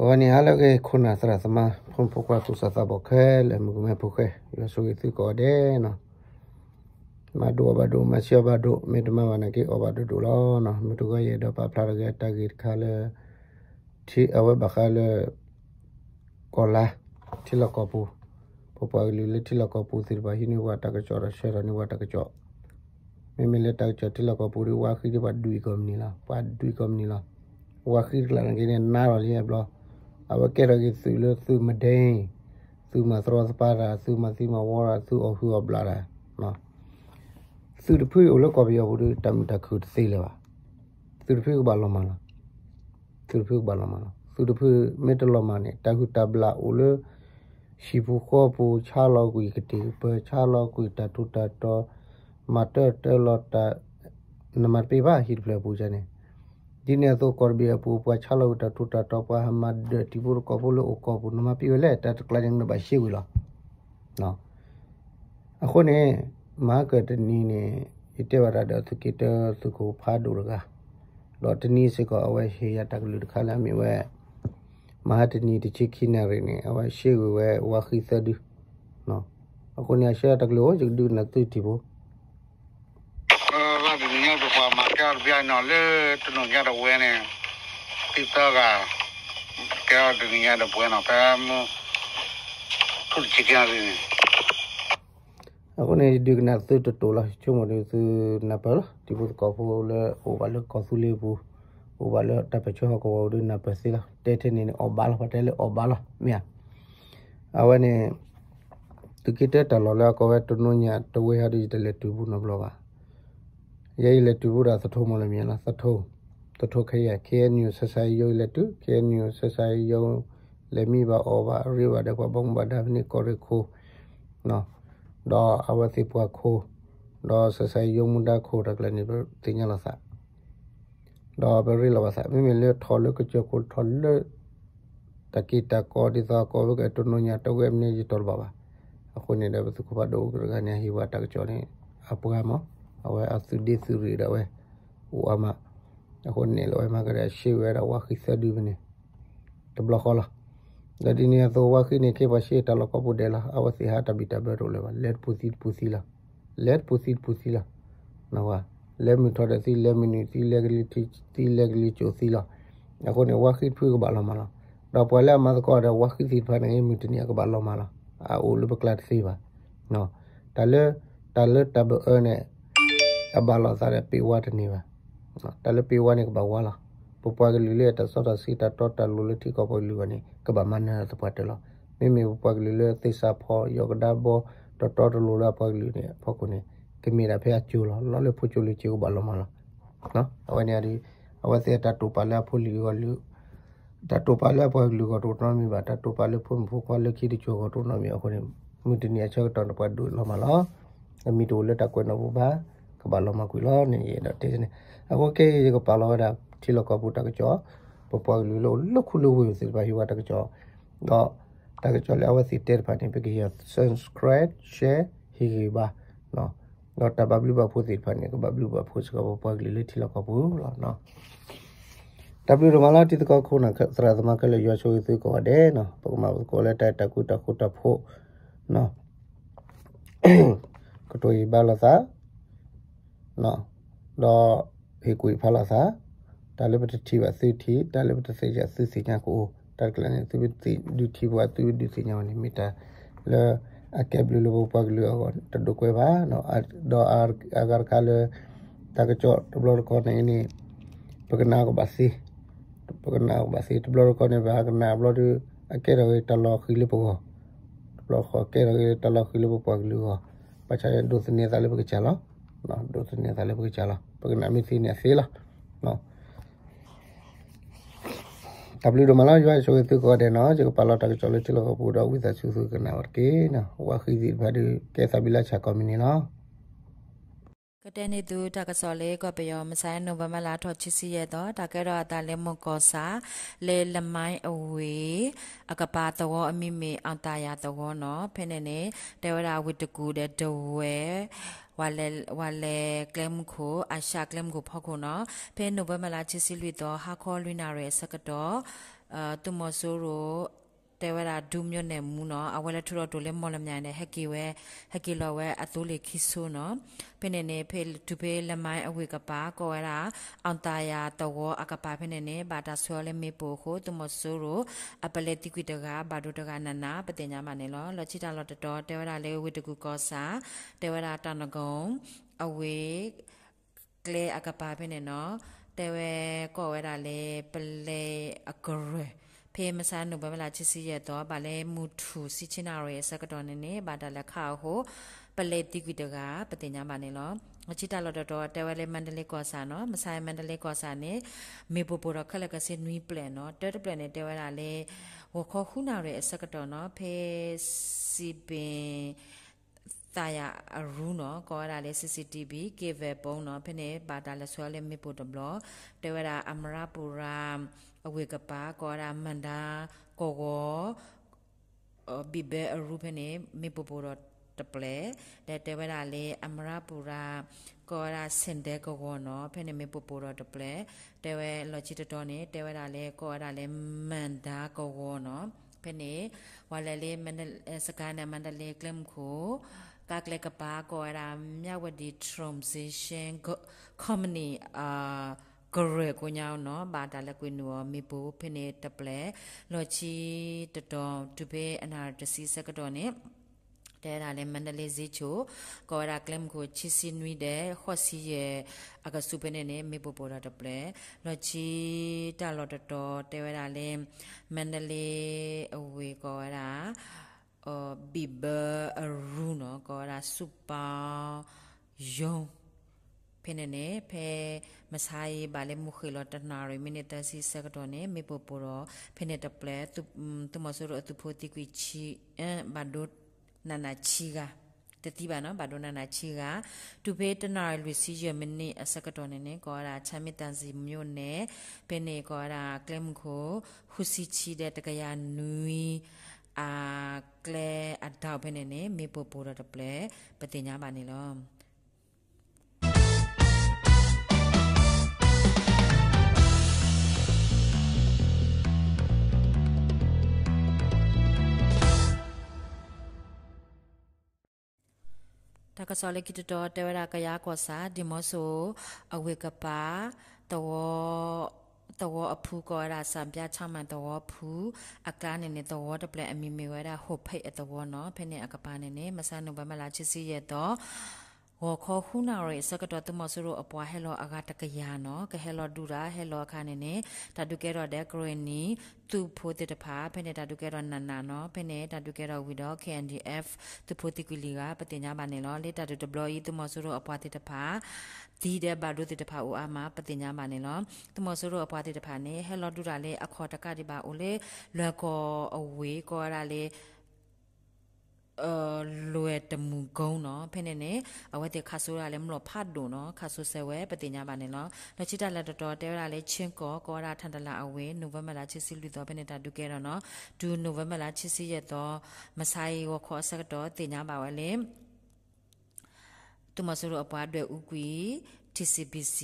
wani halo ke kuna sara sama pun pokwa tu sa sa bokhe le mu me pokhe yo so ke tu ko de no ma do ba do ma sia ba do me do ma wana ke oba do do lo no mu to ga ye do pa phla ga ta gi kha le thi awe ba kha le ko la thi la ko pu po pa li le thi la ko pu sir ba hi ni wa ta ka cho ra she ra ni wa ta ka cho me me le ta cho thi la ko pu ri wa khi ba dui kom ni la pa dui kom ni la wa khi la ngi ne na ro li ya blo အဘကဲရကီစုလစုမဒိန်စုမသရောစပါရာစုမစီမဝရာစုအဟုအပလာရာနော်စုတဖွေလကောပြောဘူးတမ်တခုသိလေပါစုတဖွေဘာလောမလားစုတဖွေဘာလောမလားစုတဖွေမေတလောမနဲ့တခုတပလာဦးလရှိဘူးခေါ်ဘူးချလောကွီကတိပချလောကွီတတူတတော်မတတလတနမပေပါဟိဖလပူဇာနေ dine to korbi apu pa chalo ta tuta topa hamad tibur kopulo o kopu no ma piole ta klajang no bashi wila no akhone ma ka tani ne ite wara da to kita to ko pha dur ga lo tani se ko awa she ya ta lu kha la mi we ma tani ti chi khina re ne awa she we wa khi sa du no akhone ya she ta lu o ju du na tu ti bo ညောတော့မှာကြောက်ပြနော်လေသူတို့ညတော့ဝဲနေပိတော့ကကြောက်ညတော့ပွဲနော်ပမ်သူချစ်ကြရတယ်အခုနေဒီကနသတတော်လာချုံမလို့သနပါလားဒီဘုကောဖိုလေဟိုဘာလို့ကောဆူလေးဘူးဟိုဘာလို့တပချောကောဒုနပစီလားတဲတဲ့နေအဘာလားဖတဲလေအဘာလားမြာအဝနေသူကိတဲ့တလောလာကောဝဲတနုညာတဝဲဟာဒီတလေတူဘူးနော်ဘလောပါ yai le tu ra sa tho mo le mi la sa tho to tho khe ya ke new society yo le tu ke new society yo le mi ba o ba ri wa de ko bong ba da ni ko re kho no do awasi pwa kho do society yo mu da kho ra le ni ba ti nya la sa do ba ri la ba sa mi mi le tho le ko che ko tho le ta ki ta ko di sa ko ba to no nya to ge ni ji tol ba ba အခုနေလည်းဘယ်သူကဘာတော့ကြရနေဟိဝတာကြောင့်အပူကမောအဝဲအသုဒိသုရီရဝဲဝါမအခုနေလောမကရရှိဝဲရဝခိစဒူမနေတဘလခလာဒါဒီနေသောဝခိနေကေပရှိတလကပုဒေလာအဝစီဟာတဘိတဘရလောလက်ပူစီပူစီလာလက်ပူစီပူစီလာနဝလက်မီထော်တဲ့စီလက်မီနီတီလက်ဂလီတီတီလက်ဂလီချိုစီလာအခုနေဝခိထွေးကဘာလောမလာတော့ပွဲလာမသကောတဲ့ဝခိစီဖာနေမီတနီကဘာလောမလာအိုလဘကလတ်စီပါနော်တလတလတဘအနဲ့အဘလာစားတဲ့ပေဝတ်နေပါတလပေဝတ်နေကဘဝလာပပွားကလေးလေးတဆော့တစီတတော်တလူလေးတိကပေါ်လူကနေကဘမနာတပတ်တလောမိမိပပွားကလေးလေးသိစာဖော်ယောဂဒါဘောတတော်တလူလာပွားကလေးနေဖော်ကုနေကမီရာဖေအချူလောလောလေဖူချူလေးချူဘလောမလာနော်အဝနေရီအဝစေတတူပါလာဖူလီယောလူတတူပါလာပွားကလေးကတူတော်မီပါတတူပါလေဖုန်ဖူခေါ်လေခီတီချူကတူနော်မီအခုနေမြူတနီအချက်တော်တပတ်ဒူလောမလာအမီတိုလက်တကွနော်ဘာကဘာလောမကွီလောနေရတဲ့တင်းနေအခုကေကဘာလောရတီလကပူတကကြောပပလူလောလခုလူဝေစပါဟိဝတကကြောတော့တကကြောလဲအဝစီတဲဖာနေပကေရ subscribe share ဟိဘာနော်တော့တဘဘလူဘဖို့စီဖာနေကဘဘလူဘဖို့စကပပလူလေတီလကပူလောနော် W ရမလာတိတကခုနခသရသမကလေးရွှေချွေးသေးကောတဲ့နော်ပကမကိုလည်းတိုက်တကူတခုတဖို့နော်ကတူဘာလသာနော်တော့ဖေကွေဖလာစာတာလဘတတီဝစီတီတာလဘတစေရစီစီညာကိုတာကလန်သူတီဒူတီဝသူဒူစီညာနိမီတာလာအကဲဘလူလဘပကလူအောတဒုကွဲပါနော်အဒေါ်အာအဂါခါလတာကချောတဘလကောနေနိပကနာကဘစီပကနာကဘစီတဘလကောနေဘာကနာဘလဒူအကဲရဝေတလောခိလဘောဘလခောကဲရဝေတလောခိလဘောပကလူဟောပချာဒုစနေသလဘကချလောနော်ဒုစနေသားလေးပကချလာပကနမီစီနေဆေလာနော်တပ်လူဒမလာကျွာဆိုကတူကောတဲ့နော်ကျကပလာတာကချလေချလကပူဒါဝိသဆူဆူကနာဝတ်ကေနော်ဝါခီဒီဘာဒီကဲသဘီလာချာကောမီနီနော်ကတဲ့နေသူတကစော်လေးကပယောမဆိုင်နိုဘမလာထော်ချစ်စီရတော့တကဲတော့အတလဲမကောစာ လေလမိုင်းအဝေးအကပါတော်အမိမေအောင်တရာတော်နော်ဖဲနေနေတေဝရာဝိတကူတဲ့ဒဝဲဝါလဲဝါလဲကလမ်ကိုအရှာကလမ်ကိုဖောက်ကိုနော်ဖဲနိုဘယ်မလာချစ်စီလွီတော့ဟာခေါ်လွိနာရဲစကတော်အာတူမဆိုရိုတဲဝဲတာဒူးမြွတ်နဲ့မူနော်အဝဲလက်ထရတိုလဲမော်လမြိုင်နဲ့ဟက်ကီဝဲဟက်ကီလော်ဝဲအတိုးလေခိဆိုးနော်ဖိနေနေဖေဒူဖေလမိုင်းအဝေကပါကောဝဲတာအောင်တာယာတဝအကပါဖိနေနေဘာတာဆောလဲမေပိုခိုတမဆူရိုအပလက်တိကွီတကဘာဒိုတကနနာပတင်ညာမနေလောလောချီတာလောတတော်တဲဝဲတာလဲဝိတကူကောစာတဲဝဲတာတန်ကုံအဝေကလေအကပါဖိနေနော်တဲဝဲကောဝဲတာလဲပလေအကရဲဖေမဆန်နုဘမလာချစ်စီရတော့ဗာလဲမူထူစီချင်နာရဲ့စကတော်နေနေဗာတလက်ခါဟုပလေတိကွီတကပတင်ညာပါနေလောအချစ်တလော်တော်တဲဝဲလေးမန္တလေးကောဆာနော်မဆိုင်မန္တလေးကောဆာနေမေပိုပိုတော့ခက်လက်ကစင်နွီပလန်နော်တဲတပလန်နဲ့တဲဝဲလာလေဝခေါခုနာရဲ့စကတော်နော်ဖေစီပင်တာယာအရူနော်ကောရလည်း CCTV ကေဗယ်ပုံနော်ဖနေပါတာလဆွဲလည်းမေပိုတဘလတဝရာအမရပူရာအဝေကပါကောရမန္တာကောကောဘိဘဲအရူဖနေမေပိုပိုတော့တပလေတဲတဲဝဒါလေအမရပူရာကောရာစင်တဲကောကောနော်ဖဲနေမေပူပူတော့တပလေတဲဝဲလော်ဂျီတတော်နေတဲဝဒါလေကောရာလေမန္ဒာကောကောနော်ဖဲနေဝါလလေမန္ဒစကာနမန္ဒလေကလမ်ခိုตากเลกปากอรามยาวดี transition company อ่ากรกุญยาวเนาะบาดาละกุนัวมีบูเพเนตะเปลลอชีตะดอตุเบอนาตะซีสะกะดอเนတဲဒါလည်းမန္တလေးဈေးချိုကောရာကလမ်ကိုချီစီနွီတဲ့ခော့စီရဲ့အကစုပနေနဲ့မေပေါ်ပေါ်တာတပလဲလော်ချီတာလော်တတော်တဲဝဲတာလည်းမန္တလေးအဝေကောရာအဘီဘအရူနော်ကောရာစုပါယုံဖနေနေဖေမဆိုင်ဘာလေမုခေလတနာရမီနတစီစကတော့နေမေပပရောဖနေတပလေသူသူမဆရအသူဖိုတိကွီချီအဘဒုတ်နာနာချီကတတိပါနော်ဘာဒိုနာနာချီကတူဘေတနာလူစီယမနီအစကတော်နေနေကောရာချမ်းမတန်စီမြို့နယ်ဘယ်နေကောရာကလမ်ကိုခုစီချီတဲ့တကရနွီအာကလေအတောက်ဖဲနေနေမေပိုပိုတော့တပလေပတင်ညာပါနေလောတကဆောလကိတတော်တဝရကရာကောစာဒီမောဆိုအဝေကပါတဝตัวอภูกอราสามยาช่างมันตัวภูอาการเนี่ยเนี่ยตัวดับเบิลอมีมีเวลาหกเพยตัวเนาะเพเนี่ยอากาปานเนี่ยมาสานุบมาลาชิซีเยตอဝခေါခုနာရစကတော့တမဆူရအပွားဟဲလောအကတကယာနော်ကဟဲလောဒူရာဟဲလောအခါနေနေဓာတုကဲတော့ဒက်ဂရနီသူဖိုတဲ့တဖာဖဲနေဓာတုကဲတော့နန္နာနော်ဖဲနေဓာတုကဲတော့ဝီတော့ KNDF သူဖိုတိကူလီကပတင်ညာပါနေလောလေတာတူ W တမဆူရအပွားတဲ့တဖာဒီတဲ့ဘာဒုတဲ့တဖာအိုအာမပတင်ညာပါနေလောတမဆူရအပွားတဲ့တဖာနေဟဲလောဒူရာလေအခေါ်တကဒီပါအိုလေလွယ်ကောအဝေးကောရလေအလွယ်တမူကုန်းနော်ဖဲနေနေအဝဲတဲ့ခါဆိုးရလဲမလို့ဖတ်တို့နော်ခါဆိုးဆဲဝဲပတင်ညပါနေနော်လချစ်တာလက်တော်တော်တဲရလဲချင်းကောကောရာထန်တလာအဝဲနိုဗမ်ဘာလာချစ်စီလူတော်ဖဲနေတာဒုကဲတော့နော်ဒူနိုဗမ်ဘာလာချစ်စီရဲ့တော့မဆိုင်ဝခေါ်ဆက်တော်တင်ညပါဝဲလဲသူမဆိုးရအပွားအတွက်ဥကွီ TCBC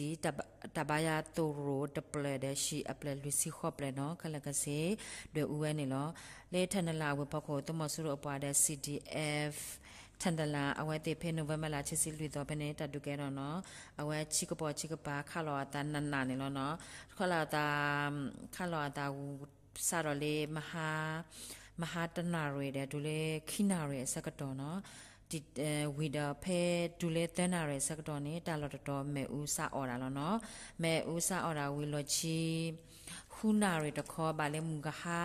tabaya toro daple de shi aple luisi khople no kala ka se de uwe ni lo le thanala we phokho to ma suru apwa de CDF ထန်ဒလာအဝဲတိဖေနိုဗ ెంబ လာချစ်စီလွေတော့ဘယ်နဲ့တတ်တူကဲတော့နော်အဝဲချီကပေါ်ချီကပါခလောတာနန်နာနေလို့နော်ခလောတာခလောတာစတော်လေးမဟာမဟာတနာရတဲ့ဒူလေးခိနာရစကတော်နော်ဒီဝီဒါဖဲဒူလေတန်နာရဲစကတော်နေတာလော်တော်တော်မဲဦးစအော်တာလောနော်မဲဦးစအော်တာဝီလော်ချီခုနာရတခေါ်ပါလေမူကဟာ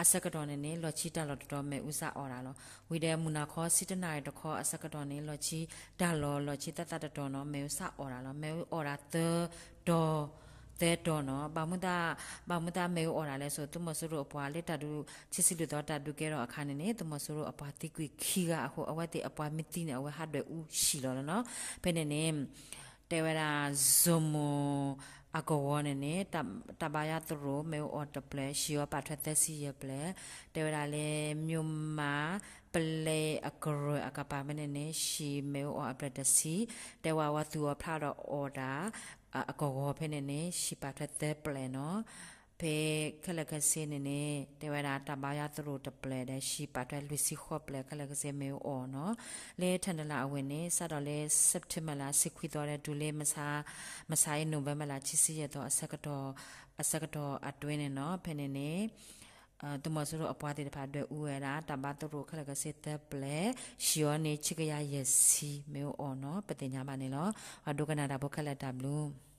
အစကတော်နေနေလော်ချီတာလော်တော်မဲဦးစအော်တာလောဝီဒဲမူနာခေါ်စစ်တနာရတခေါ်အစကတော်နေလော်ချီဒါလော်လော်ချီတတတတော်နော်မဲဦးစအော်တာလောမဲဦးအော်တာတော်တဲတော်နော်ပါမုဒပါမုဒမေအော်လာလဲဆိုသူမဆူရအပွားလက်တတူချစ်စီလူတော်တတူကဲတော့အခါနေနေသူမဆူရအပွားတိကွီခီကအခုအဝတ်တိအပွားမတိနေအဝတ်ဟတ်တွေဦးရှိလောနော်ဖဲနေနေတေဝရာဇုံမောအကောဝနေနေတတဘာယသူရောမေအော်တပလက်ရှီယောပါထွက်သက်စီရပလက်တေဝရာလေမြို့မာပလေအကရအကပါမနေနေရှီမေအော်အပလက်တစီတေဝဝသူရောဖလာတော့အော်ဒါအကောဝဖနေနေရှီပါထွက်သက်ပလက်နော်ပေခလကစင်းနေတေဝရာတဘာယသလိုတပလက်တဲ့ရှိပါတဲ့လူစီခေါပလက်ခလကစင်းမေအောနော်လဲထန်ဒလာအဝင်နေစတော့လဲစက်တင်ဘာလစခွီတော်တဲ့ဒူလေးမစားမစားရင်နိုဘယ်မလာချစ်စီရတော့အဆက်ကတော့အဆက်ကတော့အတွင်းနေနော်ဖနေနေအဲတမဆရအပွားတဲ့ဖာတွေဦးရတာတဘာတရခလကစစ်တဲ့ပလေရှီယောနေချစ်ကရရစီမေအောနော်ပတင်ညာပါနေလောအဒုကနာတာဘခလက်တာဘလူး